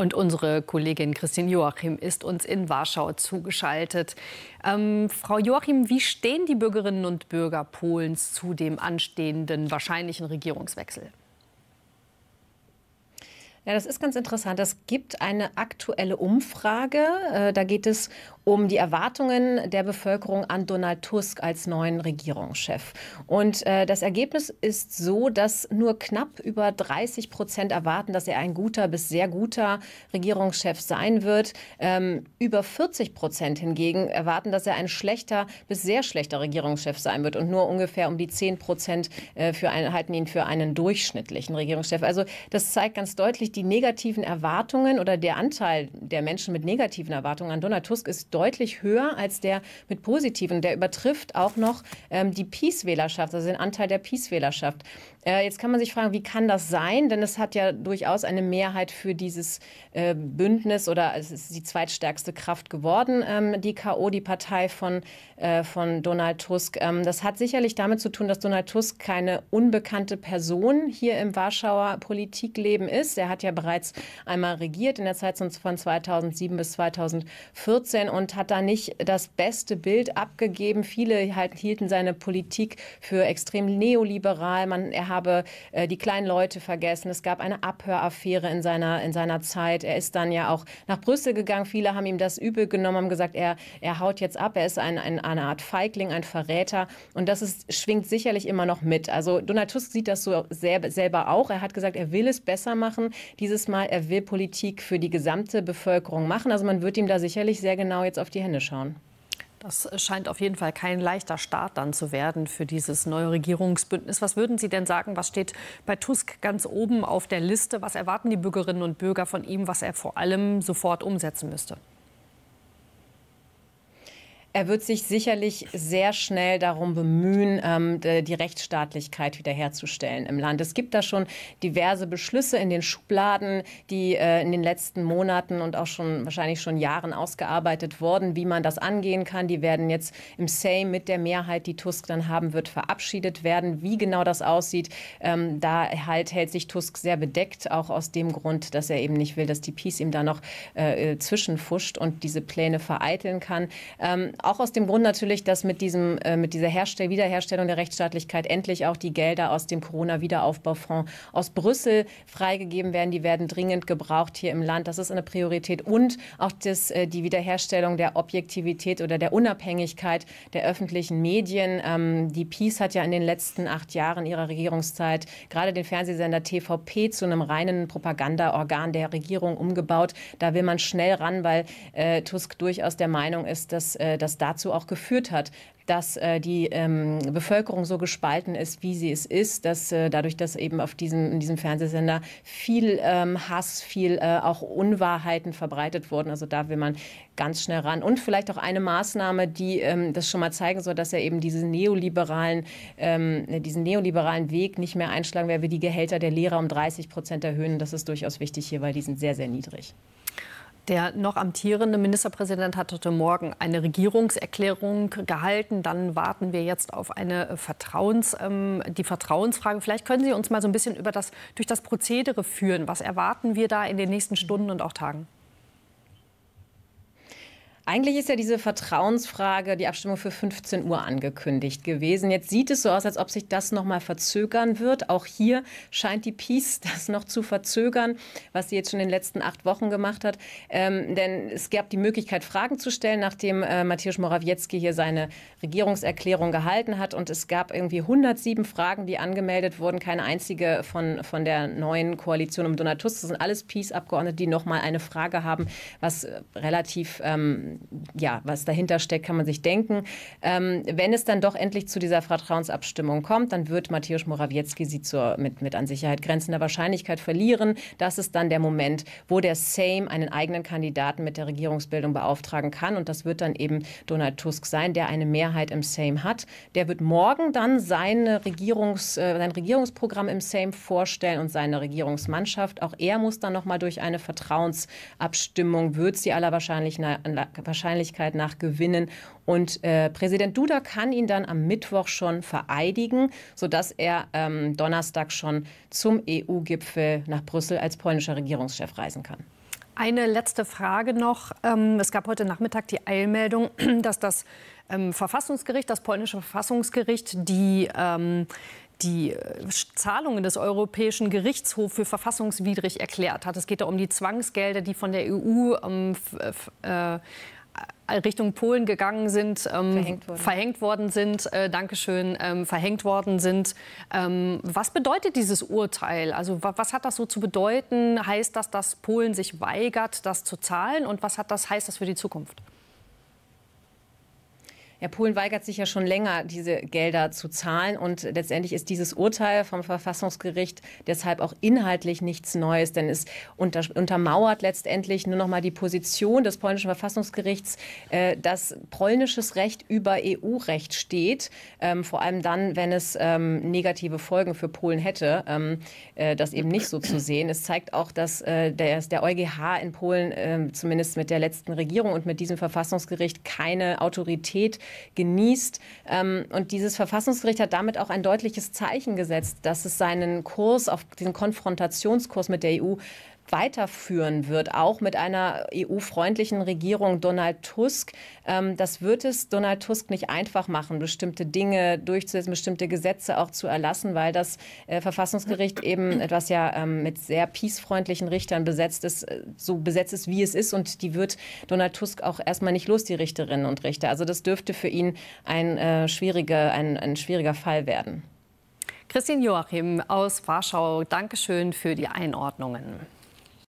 Und unsere Kollegin Christine Joachim ist uns in Warschau zugeschaltet. Ähm, Frau Joachim, wie stehen die Bürgerinnen und Bürger Polens zu dem anstehenden wahrscheinlichen Regierungswechsel? Ja, das ist ganz interessant. Es gibt eine aktuelle Umfrage. Äh, da geht es um die Erwartungen der Bevölkerung an Donald Tusk als neuen Regierungschef. Und äh, das Ergebnis ist so, dass nur knapp über 30 Prozent erwarten, dass er ein guter bis sehr guter Regierungschef sein wird. Ähm, über 40 Prozent hingegen erwarten, dass er ein schlechter bis sehr schlechter Regierungschef sein wird. Und nur ungefähr um die 10 Prozent äh, für einen, halten ihn für einen durchschnittlichen Regierungschef. Also das zeigt ganz deutlich, sich die negativen Erwartungen oder der Anteil der Menschen mit negativen Erwartungen an Donald Tusk ist deutlich höher als der mit positiven. Der übertrifft auch noch ähm, die Peace-Wählerschaft, also den Anteil der Peace-Wählerschaft. Äh, jetzt kann man sich fragen, wie kann das sein? Denn es hat ja durchaus eine Mehrheit für dieses äh, Bündnis oder es ist die zweitstärkste Kraft geworden, ähm, die KO, die Partei von, äh, von Donald Tusk. Ähm, das hat sicherlich damit zu tun, dass Donald Tusk keine unbekannte Person hier im Warschauer Politikleben ist. Er hat hat ja bereits einmal regiert in der Zeit von 2007 bis 2014 und hat da nicht das beste Bild abgegeben. Viele halt hielten seine Politik für extrem neoliberal. Man, er habe äh, die kleinen Leute vergessen. Es gab eine Abhöraffäre in seiner, in seiner Zeit. Er ist dann ja auch nach Brüssel gegangen. Viele haben ihm das übel genommen, haben gesagt, er, er haut jetzt ab. Er ist ein, ein, eine Art Feigling, ein Verräter. Und das ist, schwingt sicherlich immer noch mit. Also Donald Tusk sieht das so selber auch. Er hat gesagt, er will es besser machen dieses Mal, er will Politik für die gesamte Bevölkerung machen. Also man wird ihm da sicherlich sehr genau jetzt auf die Hände schauen. Das scheint auf jeden Fall kein leichter Start dann zu werden für dieses neue Regierungsbündnis. Was würden Sie denn sagen, was steht bei Tusk ganz oben auf der Liste? Was erwarten die Bürgerinnen und Bürger von ihm, was er vor allem sofort umsetzen müsste? Er wird sich sicherlich sehr schnell darum bemühen, ähm, die Rechtsstaatlichkeit wiederherzustellen im Land. Es gibt da schon diverse Beschlüsse in den Schubladen, die äh, in den letzten Monaten und auch schon wahrscheinlich schon Jahren ausgearbeitet wurden, wie man das angehen kann. Die werden jetzt im Sejm mit der Mehrheit, die Tusk dann haben wird, verabschiedet werden. Wie genau das aussieht, ähm, da halt hält sich Tusk sehr bedeckt, auch aus dem Grund, dass er eben nicht will, dass die Peace ihm da noch äh, äh zwischenfuscht und diese Pläne vereiteln kann. Ähm, auch aus dem Grund natürlich, dass mit, diesem, äh, mit dieser Herstell Wiederherstellung der Rechtsstaatlichkeit endlich auch die Gelder aus dem Corona-Wiederaufbaufonds aus Brüssel freigegeben werden. Die werden dringend gebraucht hier im Land. Das ist eine Priorität. Und auch das, äh, die Wiederherstellung der Objektivität oder der Unabhängigkeit der öffentlichen Medien. Ähm, die PiS hat ja in den letzten acht Jahren ihrer Regierungszeit gerade den Fernsehsender TVP zu einem reinen Propagandaorgan der Regierung umgebaut. Da will man schnell ran, weil äh, Tusk durchaus der Meinung ist, dass äh, das das dazu auch geführt hat, dass äh, die ähm, Bevölkerung so gespalten ist, wie sie es ist, dass äh, dadurch, dass eben auf diesem, in diesem Fernsehsender viel ähm, Hass, viel äh, auch Unwahrheiten verbreitet wurden. Also da will man ganz schnell ran. Und vielleicht auch eine Maßnahme, die ähm, das schon mal zeigen soll, dass er eben diesen neoliberalen, ähm, diesen neoliberalen Weg nicht mehr einschlagen will, wie die Gehälter der Lehrer um 30 Prozent erhöhen. Das ist durchaus wichtig hier, weil die sind sehr, sehr niedrig. Der noch amtierende Ministerpräsident hat heute Morgen eine Regierungserklärung gehalten. Dann warten wir jetzt auf eine Vertrauens, ähm, die Vertrauensfrage. Vielleicht können Sie uns mal so ein bisschen über das, durch das Prozedere führen. Was erwarten wir da in den nächsten mhm. Stunden und auch Tagen? Eigentlich ist ja diese Vertrauensfrage, die Abstimmung für 15 Uhr angekündigt gewesen. Jetzt sieht es so aus, als ob sich das nochmal verzögern wird. Auch hier scheint die Peace das noch zu verzögern, was sie jetzt schon in den letzten acht Wochen gemacht hat. Ähm, denn es gab die Möglichkeit, Fragen zu stellen, nachdem äh, Matthäus Morawiecki hier seine Regierungserklärung gehalten hat. Und es gab irgendwie 107 Fragen, die angemeldet wurden. Keine einzige von, von der neuen Koalition um Donatus. Das sind alles Peace-Abgeordnete, die nochmal eine Frage haben, was äh, relativ ähm, ja, was dahinter steckt, kann man sich denken. Ähm, wenn es dann doch endlich zu dieser Vertrauensabstimmung kommt, dann wird Matthäus Morawiecki sie zur, mit, mit an Sicherheit grenzender Wahrscheinlichkeit verlieren. Das ist dann der Moment, wo der Same einen eigenen Kandidaten mit der Regierungsbildung beauftragen kann. Und das wird dann eben Donald Tusk sein, der eine Mehrheit im Same hat. Der wird morgen dann seine Regierungs, äh, sein Regierungsprogramm im Same vorstellen und seine Regierungsmannschaft. Auch er muss dann nochmal durch eine Vertrauensabstimmung, wird sie aller Wahrscheinlichkeit Wahrscheinlichkeit nach gewinnen. Und äh, Präsident Duda kann ihn dann am Mittwoch schon vereidigen, sodass er ähm, Donnerstag schon zum EU-Gipfel nach Brüssel als polnischer Regierungschef reisen kann. Eine letzte Frage noch. Ähm, es gab heute Nachmittag die Eilmeldung, dass das ähm, Verfassungsgericht, das polnische Verfassungsgericht, die, ähm, die äh, Zahlungen des Europäischen Gerichtshofs für verfassungswidrig erklärt hat. Es geht da um die Zwangsgelder, die von der EU Richtung Polen gegangen sind, ähm, verhängt, worden. verhängt, worden. sind, äh, Dankeschön, ähm, verhängt worden sind. Ähm, was bedeutet dieses Urteil? Also was hat das so zu bedeuten? Heißt das, dass Polen sich weigert, das zu zahlen? Und was hat das, heißt das für die Zukunft? Ja, Polen weigert sich ja schon länger, diese Gelder zu zahlen. Und letztendlich ist dieses Urteil vom Verfassungsgericht deshalb auch inhaltlich nichts Neues, denn es unter, untermauert letztendlich nur noch mal die Position des polnischen Verfassungsgerichts, äh, dass polnisches Recht über EU-Recht steht, ähm, vor allem dann, wenn es ähm, negative Folgen für Polen hätte. Ähm, äh, das eben nicht so zu sehen. Es zeigt auch, dass äh, der, der, EuGH in Polen ähm, zumindest mit der letzten Regierung und mit diesem Verfassungsgericht keine Autorität genießt. Ähm, und dieses Verfassungsgericht hat damit auch ein deutliches Zeichen gesetzt, dass es seinen Kurs, auf diesen Konfrontationskurs mit der EU weiterführen wird, auch mit einer EU-freundlichen Regierung Donald Tusk. Ähm, das wird es Donald Tusk nicht einfach machen, bestimmte Dinge durchzusetzen, bestimmte Gesetze auch zu erlassen, weil das äh, Verfassungsgericht eben etwas ja ähm, mit sehr peacefreundlichen Richtern besetzt ist, äh, so besetzt ist, wie es ist. Und die wird Donald Tusk auch erstmal nicht los, die Richterinnen und Richter. Also das dürfte für ihn ein, äh, schwieriger, ein, ein schwieriger Fall werden. Christine Joachim aus Warschau, Dankeschön für die Einordnungen.